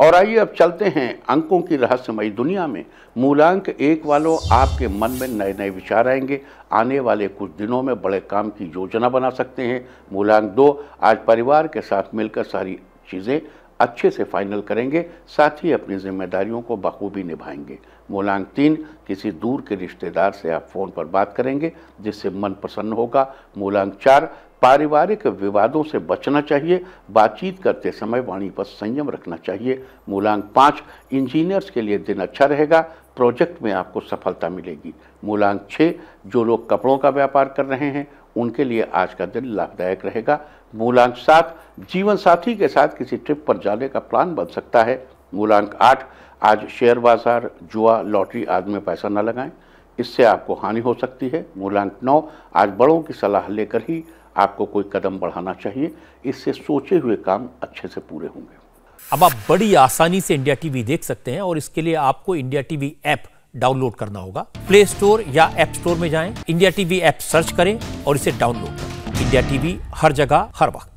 और आइए अब चलते हैं अंकों की रहस्यमयी दुनिया में मूलांक एक वालों आपके मन में नए नए विचार आएंगे आने वाले कुछ दिनों में बड़े काम की योजना बना सकते हैं मूलांक दो आज परिवार के साथ मिलकर सारी चीज़ें अच्छे से फाइनल करेंगे साथ ही अपनी जिम्मेदारियों को बखूबी निभाएंगे मूलांक तीन किसी दूर के रिश्तेदार से आप फ़ोन पर बात करेंगे जिससे मन प्रसन्न होगा मूलांक चार पारिवारिक विवादों से बचना चाहिए बातचीत करते समय वाणी पर संयम रखना चाहिए मूलांक पाँच इंजीनियर्स के लिए दिन अच्छा रहेगा प्रोजेक्ट में आपको सफलता मिलेगी मूलांक छः जो लोग कपड़ों का व्यापार कर रहे हैं उनके लिए आज का दिन लाभदायक रहेगा मूलांक सात जीवन साथी के साथ किसी ट्रिप पर जाने का प्लान बन सकता है मूलांक आठ आज शेयर बाजार जुआ लॉटरी आदि में पैसा न लगाएं इससे आपको हानि हो सकती है मूलांक नौ आज बड़ों की सलाह लेकर ही आपको कोई कदम बढ़ाना चाहिए इससे सोचे हुए काम अच्छे से पूरे होंगे अब आप बड़ी आसानी से इंडिया टीवी देख सकते हैं और इसके लिए आपको इंडिया टीवी ऐप डाउनलोड करना होगा प्ले स्टोर या एप स्टोर में जाएं, इंडिया टीवी ऐप सर्च करें और इसे डाउनलोड करें इंडिया टीवी हर जगह हर वक्त